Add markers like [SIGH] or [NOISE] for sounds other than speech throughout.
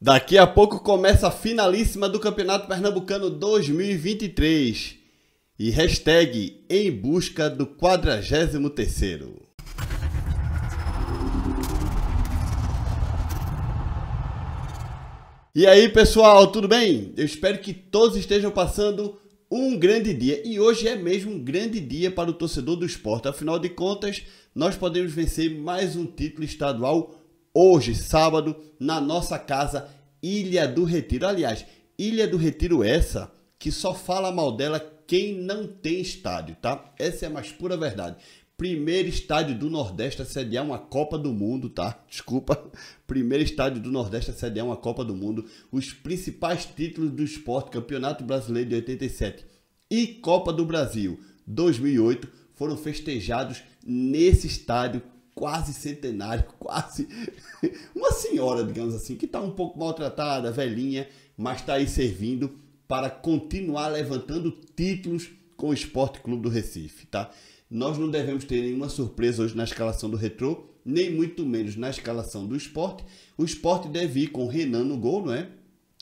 Daqui a pouco começa a finalíssima do Campeonato Pernambucano 2023 e hashtag em busca do 43º. E aí pessoal, tudo bem? Eu espero que todos estejam passando um grande dia e hoje é mesmo um grande dia para o torcedor do esporte. Afinal de contas, nós podemos vencer mais um título estadual hoje, sábado, na nossa casa Ilha do Retiro. Aliás, Ilha do Retiro é essa que só fala mal dela quem não tem estádio, tá? Essa é a mais pura verdade. Primeiro estádio do Nordeste a sediar uma Copa do Mundo, tá? Desculpa. [LAUGHS] Primeiro estádio do Nordeste a sediar uma Copa do Mundo. Os principais títulos do esporte, Campeonato Brasileiro de 87 e Copa do Brasil 2008, foram festejados nesse estádio quase centenário, quase [LAUGHS] uma senhora, digamos assim, que está um pouco maltratada, velhinha, mas está aí servindo para continuar levantando títulos com o Esporte Clube do Recife, tá? Nós não devemos ter nenhuma surpresa hoje na escalação do Retrô, nem muito menos na escalação do Esporte. O Esporte deve ir com Renan no gol, não é?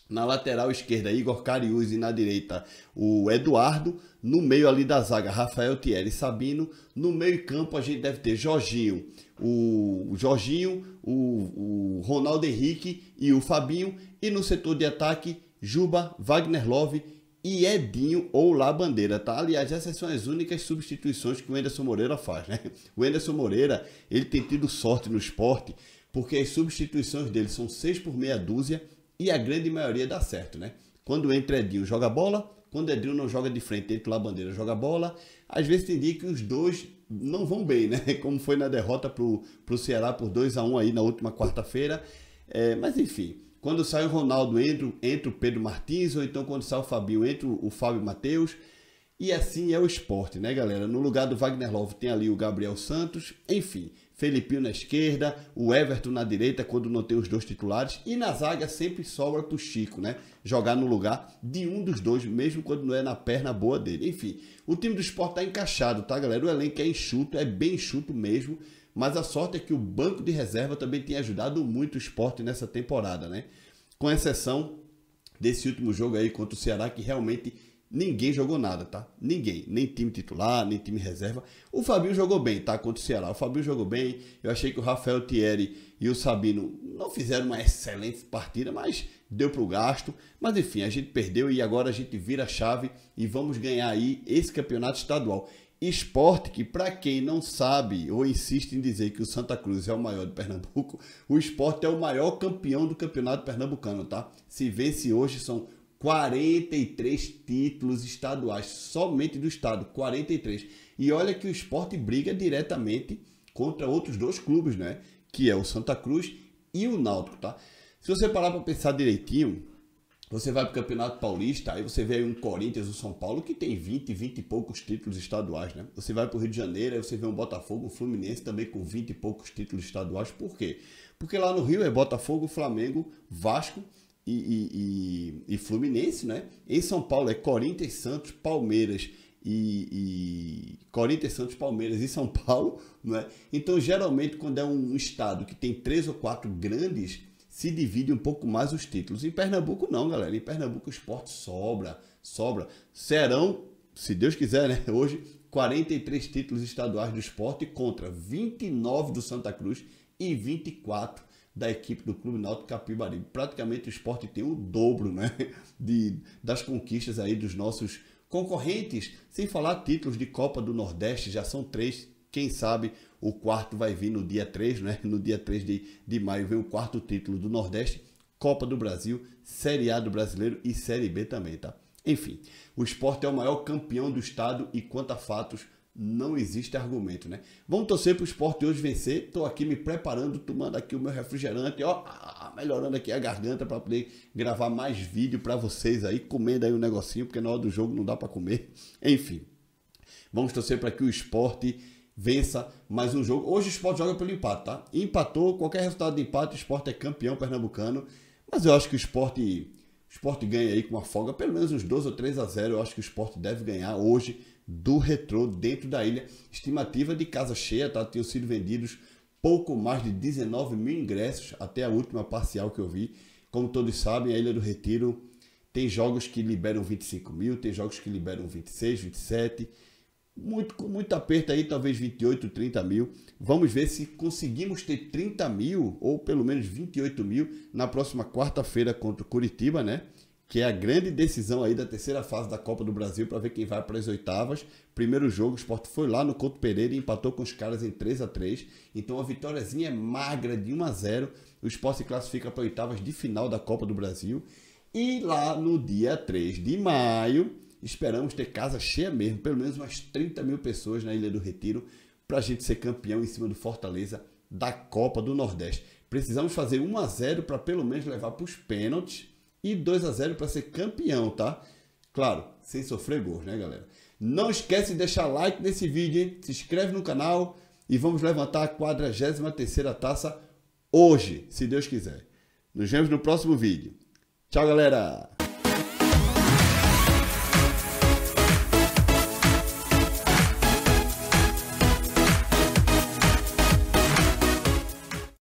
Na lateral esquerda, Igor Cariuz e na direita, o Eduardo. No meio ali da zaga, Rafael Thierry e Sabino. No meio campo, a gente deve ter Jorginho, o Jorginho, o, o Ronaldo Henrique e o Fabinho. E no setor de ataque, Juba, Wagner Love e Edinho ou La bandeira, tá? Aliás, essas são as únicas substituições que o Enderson Moreira faz, né? O Enderson Moreira, ele tem tido sorte no esporte, porque as substituições dele são seis por meia dúzia e a grande maioria dá certo, né? Quando entra Edinho, joga bola. Quando Edinho não joga de frente, entra lá bandeira, joga bola. Às vezes tem dia que os dois não vão bem, né? [LAUGHS] Como foi na derrota pro, pro Ceará por 2 a 1 um aí na última quarta-feira. É, mas enfim, quando sai o Ronaldo, entra, entra o Pedro Martins, ou então quando sai o Fabinho, entra o Fábio Matheus. E assim é o esporte, né, galera? No lugar do Wagner Love tem ali o Gabriel Santos, enfim, Felipinho na esquerda, o Everton na direita, quando não tem os dois titulares, e na zaga sempre sobra pro Chico, né? Jogar no lugar de um dos dois, mesmo quando não é na perna boa dele. Enfim, o time do esporte tá encaixado, tá, galera? O elenco é enxuto, é bem enxuto mesmo, mas a sorte é que o banco de reserva também tem ajudado muito o esporte nessa temporada, né? Com exceção desse último jogo aí contra o Ceará, que realmente Ninguém jogou nada, tá? Ninguém. Nem time titular, nem time reserva. O Fabinho jogou bem, tá? Contra o Ceará. O Fabinho jogou bem. Eu achei que o Rafael Thierry e o Sabino não fizeram uma excelente partida, mas deu pro gasto. Mas enfim, a gente perdeu e agora a gente vira a chave e vamos ganhar aí esse campeonato estadual. Esporte que, para quem não sabe ou insiste em dizer que o Santa Cruz é o maior de Pernambuco, o esporte é o maior campeão do campeonato pernambucano, tá? Se vence hoje, são 43 títulos estaduais, somente do estado, 43. E olha que o esporte briga diretamente contra outros dois clubes, né? Que é o Santa Cruz e o Náutico, tá? Se você parar para pensar direitinho, você vai para o Campeonato Paulista, aí você vê aí um Corinthians, um São Paulo, que tem 20, 20 e poucos títulos estaduais, né? Você vai para o Rio de Janeiro, aí você vê um Botafogo, um Fluminense também com 20 e poucos títulos estaduais. Por quê? Porque lá no Rio é Botafogo, Flamengo, Vasco e, e, e, Fluminense, né? Em São Paulo é Corinthians, Santos, Palmeiras e, e Corinthians, Santos, Palmeiras e São Paulo, né? Então geralmente quando é um estado que tem três ou quatro grandes se divide um pouco mais os títulos. Em Pernambuco não, galera. Em Pernambuco o esporte sobra, sobra. Serão, se Deus quiser, né? [LAUGHS] Hoje 43 títulos estaduais do esporte contra 29 do Santa Cruz e 24 da equipe do Clube Náutico Capibaribe. Praticamente o esporte tem o dobro né? de, das conquistas aí dos nossos concorrentes, sem falar títulos de Copa do Nordeste, já são três, quem sabe o quarto vai vir no dia 3, né? no dia 3 de, de maio vem o quarto título do Nordeste, Copa do Brasil, Série A do Brasileiro e Série B também, tá? Enfim, o esporte é o maior campeão do estado e quanto a fatos, não existe argumento, né? Vamos torcer para o esporte hoje vencer. Estou aqui me preparando, tomando aqui o meu refrigerante, ó, ah, melhorando aqui a garganta para poder gravar mais vídeo para vocês aí, comendo aí um negocinho, porque na hora do jogo não dá para comer. [LAUGHS] Enfim, vamos torcer para que o esporte vença mais um jogo. Hoje o esporte joga pelo empate, tá? Empatou, qualquer resultado de empate, o esporte é campeão pernambucano. Mas eu acho que o esporte o Sport ganha aí com uma folga pelo menos uns 12 ou 3 a 0. Eu acho que o Sport deve ganhar hoje do Retrô dentro da ilha. Estimativa de casa cheia, tá? Tinham sido vendidos pouco mais de 19 mil ingressos até a última parcial que eu vi. Como todos sabem, a Ilha do Retiro tem jogos que liberam 25 mil, tem jogos que liberam 26, 27 muito, muito aperto aí, talvez 28, 30 mil. Vamos ver se conseguimos ter 30 mil ou pelo menos 28 mil na próxima quarta-feira contra o Curitiba, né? Que é a grande decisão aí da terceira fase da Copa do Brasil para ver quem vai para as oitavas. Primeiro jogo, o Sport foi lá no Couto Pereira e empatou com os caras em 3 a 3 Então a vitóriazinha é magra de 1 a 0 O Sport se classifica para oitavas de final da Copa do Brasil. E lá no dia 3 de maio, Esperamos ter casa cheia mesmo, pelo menos umas 30 mil pessoas na Ilha do Retiro, para a gente ser campeão em cima do Fortaleza da Copa do Nordeste. Precisamos fazer 1 a 0 para pelo menos levar para os pênaltis e 2 a 0 para ser campeão, tá? Claro, sem sofrer gols, né, galera? Não esquece de deixar like nesse vídeo, hein? se inscreve no canal e vamos levantar a 43ª taça hoje, se Deus quiser. Nos vemos no próximo vídeo. Tchau, galera!